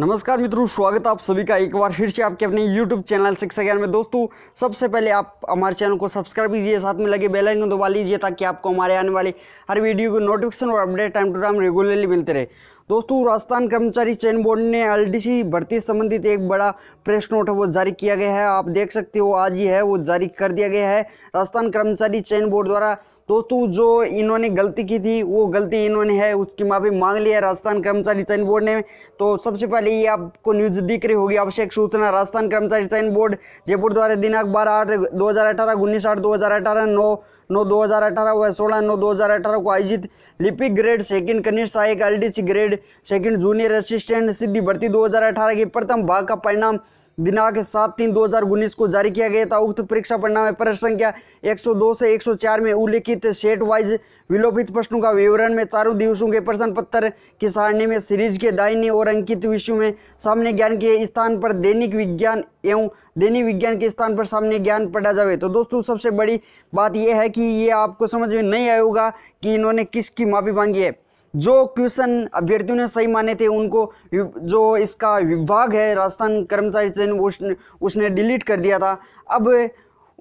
नमस्कार मित्रों स्वागत आप सभी का एक बार फिर से आपके अपने YouTube चैनल शिक्षा ज्ञान में दोस्तों सबसे पहले आप हमारे चैनल को सब्सक्राइब कीजिए साथ में लगे बेल आइकन दबा लीजिए ताकि आपको हमारे आने वाले हर वीडियो को नोटिफिकेशन और update time to time regularly मिलते रहे दोस्तों राजस्थान कर्मचारी चयन बोर्ड ने सी भर्ती संबंधित एक बड़ा प्रेस नोट है वो जारी किया गया है आप देख सकते हो आज ही है वो जारी कर दिया गया है राजस्थान कर्मचारी चयन बोर्ड द्वारा दोस्तों जो इन्होंने गलती की थी वो गलती इन्होंने है उसकी माफ़ी मांग ली है राजस्थान कर्मचारी चयन बोर्ड ने तो सबसे पहले ये आपको न्यूज़ दिख रही होगी आवश्यक सूचना राजस्थान कर्मचारी चयन बोर्ड जयपुर द्वारा दिनांक बारह आठ दो हज़ार अठारह उन्नीस आठ दो हज़ार अठारह नौ नौ दो हज़ार अठारह व सोलह नौ दो हज़ार अठारह को आयोजित लिपिक ग्रेड सेकंड कनिष्ठ सहायक L grade second junior assistant सिद्धि भर्ती दो हज़ार अठारह के प्रथम भाग का परिणाम दिनांक सात तीन दो हजार उन्नीस को जारी किया गया था उक्त परीक्षा परिणाम में प्रश्न संख्या 102 से 104 में उल्लेखित सेट वाइज विलोपित प्रश्नों का विवरण में चारों दिवसों के प्रश्न पत्र की सारणी में सीरीज के दाहिने और अंकित विषयों में सामने ज्ञान के स्थान पर दैनिक विज्ञान एवं दैनिक विज्ञान के स्थान पर सामने ज्ञान पढ़ा जाए तो दोस्तों सबसे बड़ी बात यह है कि ये आपको समझ में नहीं आएगा कि इन्होंने किसकी माफ़ी मांगी है जो क्वेश्चन अभ्यर्थियों ने सही माने थे उनको जो इसका विभाग है राजस्थान कर्मचारी चयन उसने उसने डिलीट कर दिया था अब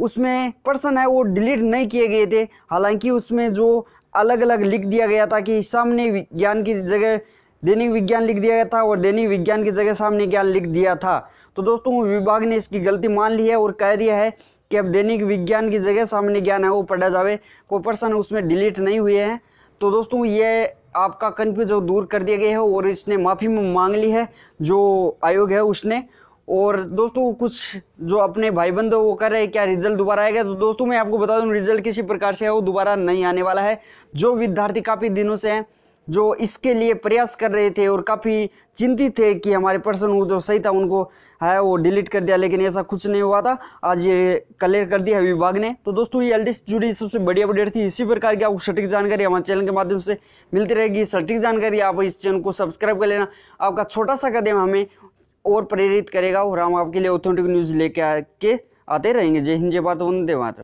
उसमें पर्सन है वो डिलीट नहीं किए गए थे हालांकि उसमें जो अलग अलग लिख दिया गया था कि सामने विज्ञान की जगह दैनिक विज्ञान लिख दिया गया था और दैनिक विज्ञान की जगह सामने ज्ञान लिख दिया था तो दोस्तों विभाग ने इसकी गलती मान ली है और कह दिया है कि अब दैनिक विज्ञान की जगह सामने ज्ञान है वो पढ़ा जावे कोई पर्सन उसमें डिलीट नहीं हुए हैं तो दोस्तों ये आपका कन्फ्यूजन दूर कर दिया गया है और इसने माफ़ी मांग ली है जो आयोग है उसने और दोस्तों कुछ जो अपने भाई बंद वो कर रहे हैं क्या रिजल्ट दोबारा आएगा तो दोस्तों मैं आपको बता दूं रिजल्ट किसी प्रकार से है वो दोबारा नहीं आने वाला है जो विद्यार्थी काफ़ी दिनों से हैं जो इसके लिए प्रयास कर रहे थे और काफ़ी चिंतित थे कि हमारे पर्सन वो जो सही था उनको है वो डिलीट कर दिया लेकिन ऐसा कुछ नहीं हुआ था आज ये क्लियर कर दिया विभाग ने तो दोस्तों ये एल जुड़ी सबसे बड़ी अपडेट थी इसी प्रकार की आपको सटीक जानकारी हमारे चैनल के माध्यम से मिलती रहेगी सटीक जानकारी आप इस चैनल को सब्सक्राइब कर लेना आपका छोटा सा कदम हमें और प्रेरित करेगा और हम आपके लिए ऑथेंटिक न्यूज़ लेके आके आते रहेंगे जय हिंद जय भारत वंदे भारत